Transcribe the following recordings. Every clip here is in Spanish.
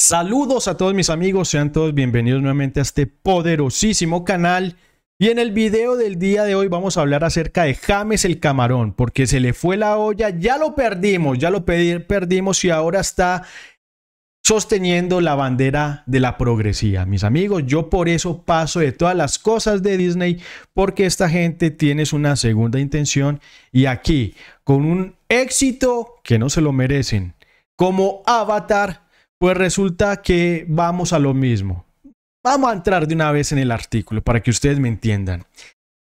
Saludos a todos mis amigos, sean todos bienvenidos nuevamente a este poderosísimo canal. Y en el video del día de hoy vamos a hablar acerca de James el Camarón, porque se le fue la olla, ya lo perdimos, ya lo perdimos y ahora está sosteniendo la bandera de la progresía. Mis amigos, yo por eso paso de todas las cosas de Disney, porque esta gente tiene una segunda intención y aquí, con un éxito que no se lo merecen, como Avatar pues resulta que vamos a lo mismo. Vamos a entrar de una vez en el artículo para que ustedes me entiendan.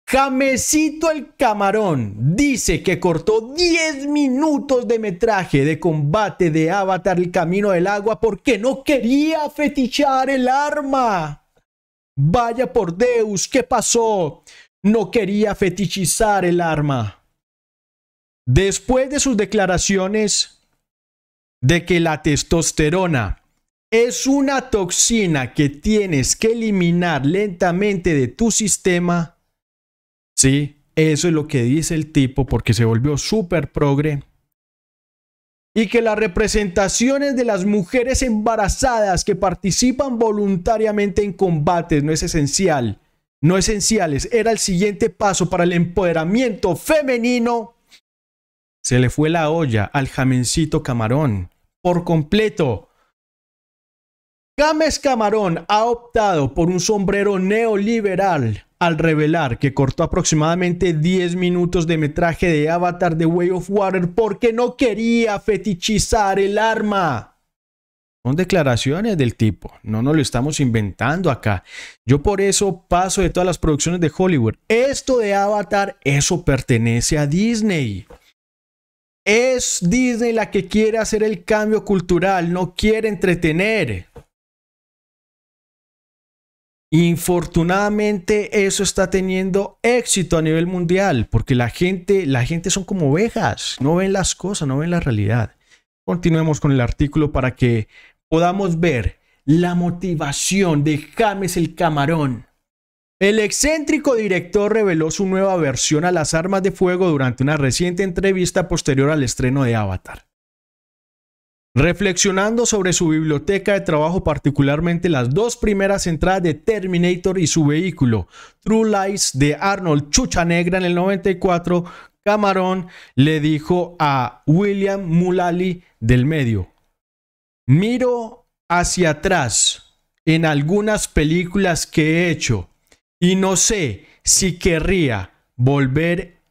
Jamecito el Camarón dice que cortó 10 minutos de metraje de combate de Avatar el Camino del Agua porque no quería fetichar el arma. Vaya por Deus, ¿qué pasó? No quería fetichizar el arma. Después de sus declaraciones, de que la testosterona es una toxina que tienes que eliminar lentamente de tu sistema, ¿sí? Eso es lo que dice el tipo porque se volvió súper progre. Y que las representaciones de las mujeres embarazadas que participan voluntariamente en combates no es esencial, no esenciales, era el siguiente paso para el empoderamiento femenino. Se le fue la olla al jamencito camarón por completo. James Camarón ha optado por un sombrero neoliberal al revelar que cortó aproximadamente 10 minutos de metraje de Avatar de Way of Water porque no quería fetichizar el arma. Son declaraciones del tipo, no nos lo estamos inventando acá. Yo por eso paso de todas las producciones de Hollywood. Esto de Avatar, eso pertenece a Disney. Es Disney la que quiere hacer el cambio cultural, no quiere entretener. Infortunadamente eso está teniendo éxito a nivel mundial, porque la gente, la gente son como ovejas, no ven las cosas, no ven la realidad. Continuemos con el artículo para que podamos ver la motivación de James el Camarón. El excéntrico director reveló su nueva versión a las armas de fuego durante una reciente entrevista posterior al estreno de Avatar. Reflexionando sobre su biblioteca de trabajo, particularmente las dos primeras entradas de Terminator y su vehículo, True Lies de Arnold Negra en el 94, Camarón le dijo a William Mulally del medio, miro hacia atrás en algunas películas que he hecho y no sé si querría volver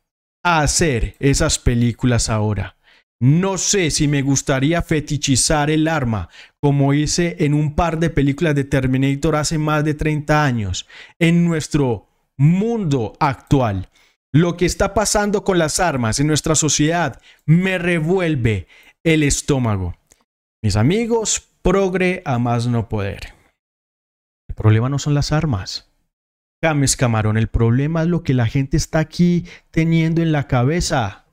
a hacer esas películas ahora. No sé si me gustaría fetichizar el arma, como hice en un par de películas de Terminator hace más de 30 años, en nuestro mundo actual. Lo que está pasando con las armas en nuestra sociedad me revuelve el estómago. Mis amigos, progre a más no poder. El problema no son las armas. James Camarón, el problema es lo que la gente está aquí teniendo en la cabeza.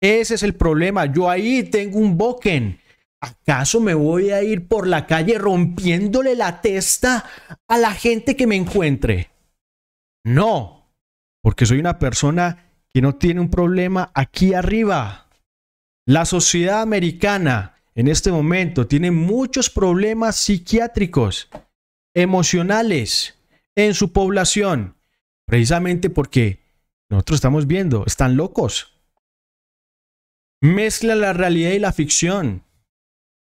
Ese es el problema. Yo ahí tengo un boquen. ¿Acaso me voy a ir por la calle rompiéndole la testa a la gente que me encuentre? No, porque soy una persona que no tiene un problema aquí arriba. La sociedad americana en este momento tiene muchos problemas psiquiátricos, emocionales en su población, precisamente porque nosotros estamos viendo, están locos. Mezcla la realidad y la ficción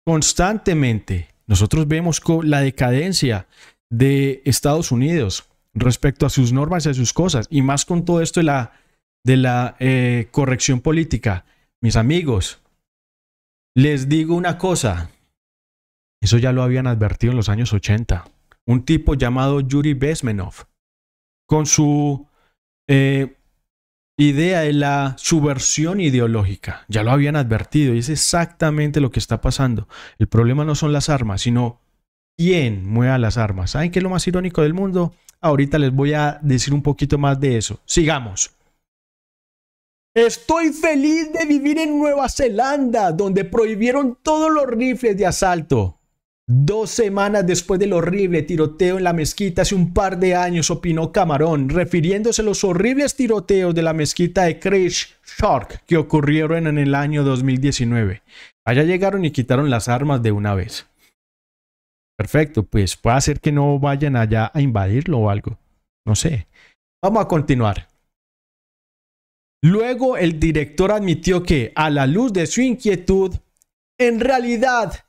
constantemente. Nosotros vemos la decadencia de Estados Unidos respecto a sus normas y a sus cosas, y más con todo esto de la, eh, corrección política. Mis amigos, les digo una cosa, eso ya lo habían advertido en los años 80 un tipo llamado Yuri Besmenov, con su eh, idea de la subversión ideológica. Ya lo habían advertido y es exactamente lo que está pasando. El problema no son las armas, sino quién mueve las armas. ¿Saben qué es lo más irónico del mundo? Ahorita les voy a decir un poquito más de eso. Sigamos. Estoy feliz de vivir en Nueva Zelanda, donde prohibieron todos los rifles de asalto. Dos semanas después del horrible tiroteo en la mezquita hace un par de años, opinó Camarón, refiriéndose a los horribles tiroteos de la mezquita de Krish Shark que ocurrieron en el año 2019. Allá llegaron y quitaron las armas de una vez. Perfecto, pues puede ser que no vayan allá a invadirlo o algo. No sé. Vamos a continuar. Luego el director admitió que, a la luz de su inquietud, en realidad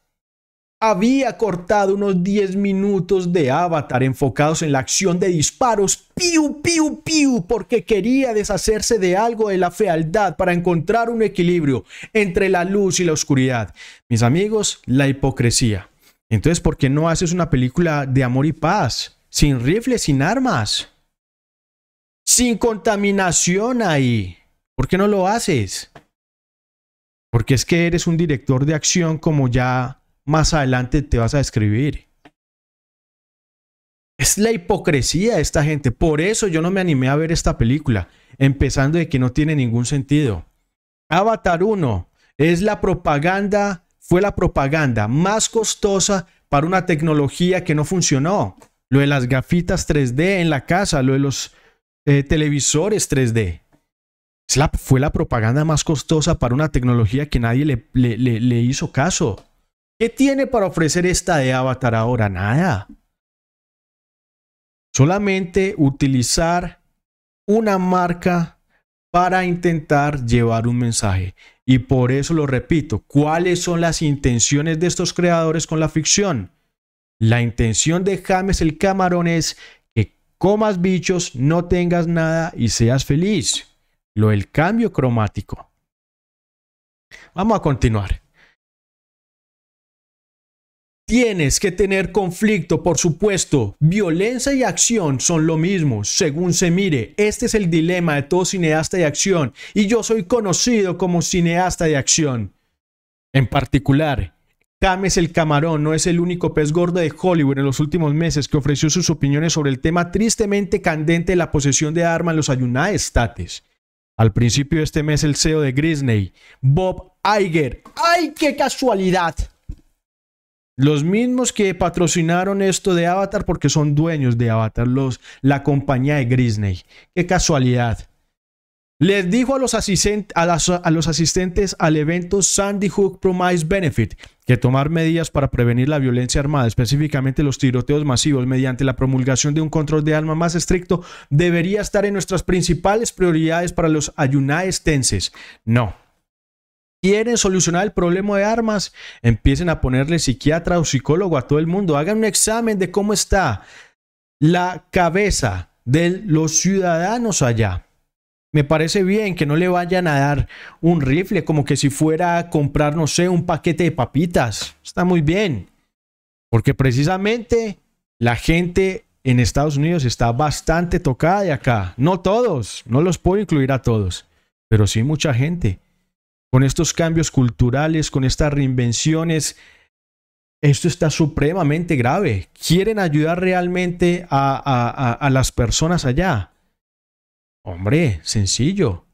había cortado unos 10 minutos de avatar enfocados en la acción de disparos, piu, piu, piu, porque quería deshacerse de algo de la fealdad para encontrar un equilibrio entre la luz y la oscuridad. Mis amigos, la hipocresía. Entonces, ¿por qué no haces una película de amor y paz? Sin rifles, sin armas. Sin contaminación ahí. ¿Por qué no lo haces? Porque es que eres un director de acción como ya más adelante te vas a escribir. Es la hipocresía de esta gente. Por eso yo no me animé a ver esta película, empezando de que no tiene ningún sentido. Avatar 1 es la propaganda, fue la propaganda más costosa para una tecnología que no funcionó. Lo de las gafitas 3D en la casa, lo de los eh, televisores 3D. fue la propaganda más costosa para una tecnología que nadie le hizo caso. ¿Qué tiene para ofrecer esta de Avatar ahora? Nada. Solamente utilizar una marca para intentar llevar un mensaje. Y por eso lo repito, ¿cuáles son las intenciones de estos creadores con la ficción? La intención de James el Camarón es que comas bichos, no tengas nada y seas feliz. Lo del cambio cromático. Vamos a continuar. Tienes que tener conflicto, por supuesto. Violencia y acción son lo mismo, según se mire. Este es el dilema de todo cineasta de acción y yo soy conocido como cineasta de acción. En particular, James el Camarón no es el único pez gordo de Hollywood en los últimos meses que ofreció sus opiniones sobre el tema tristemente candente de la posesión de armas en los United States. Al principio de este mes, el CEO de Grisney, Bob Iger, ¡ay qué casualidad! Los mismos que patrocinaron esto de Avatar porque son dueños de Avatar, la compañía de Disney. Qué casualidad. Les dijo a los, asistentes, a, los asistentes al evento Sandy Hook Promise Benefit que tomar medidas para prevenir la violencia armada, específicamente los tiroteos masivos, mediante la promulgación de un control de armas más estricto, debería estar en nuestras principales prioridades para los ayunaestenses. No, quieren solucionar el problema de armas, empiecen a ponerle psiquiatra o psicólogo a todo el mundo. Hagan un examen de cómo está la cabeza de los ciudadanos allá. Me parece bien que no le vayan a dar un rifle como que si fuera a comprar, no sé, un paquete de papitas. Está muy bien. Porque precisamente la gente en Estados Unidos está bastante tocada de acá. No todos, no los puedo incluir a todos, pero sí mucha gente con estos cambios culturales, con estas reinvenciones, esto está supremamente grave. ¿Quieren ayudar realmente a, las personas allá? Hombre, sencillo.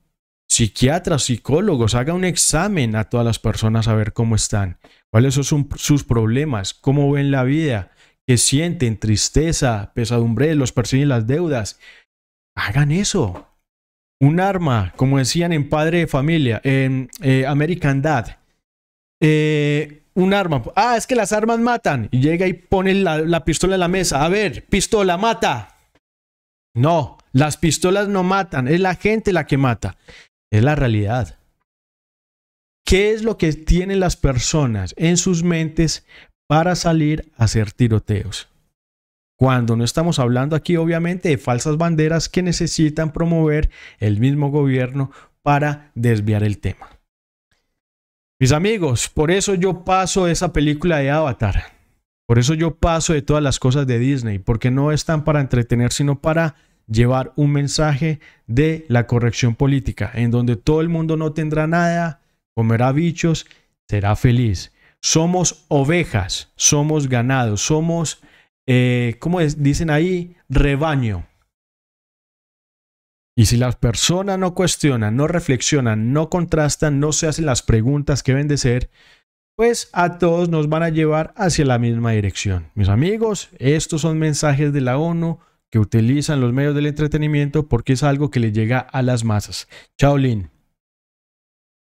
Psiquiatras, psicólogos, hagan un examen a todas las personas a ver cómo están, cuáles son sus problemas, cómo ven la vida, qué sienten, tristeza, pesadumbre, los persiguen las deudas. Hagan eso un arma, como decían en Padre de Familia, en eh, American Dad. Eh, un arma. Ah, es que las armas matan. Y llega y pone la, pistola en la mesa. A ver, pistola mata. No, las pistolas no matan. Es la gente la que mata. Es la realidad. ¿Qué es lo que tienen las personas en sus mentes para salir a hacer tiroteos? Cuando no estamos hablando aquí obviamente de falsas banderas que necesitan promover el mismo gobierno para desviar el tema. Mis amigos, por eso yo paso de esa película de Avatar. Por eso yo paso de todas las cosas de Disney, porque no están para entretener, sino para llevar un mensaje de la corrección política, en donde todo el mundo no tendrá nada, comerá bichos, será feliz. Somos ovejas, somos ganados, somos como eh, ¿cómo dicen ahí? Rebaño. Y si las personas no cuestionan, no reflexionan, no contrastan, no se hacen las preguntas que deben de ser, pues a todos nos van a llevar hacia la misma dirección. Mis amigos, estos son mensajes de la ONU que utilizan los medios del entretenimiento porque es algo que le llega a las masas. Chao, Lin.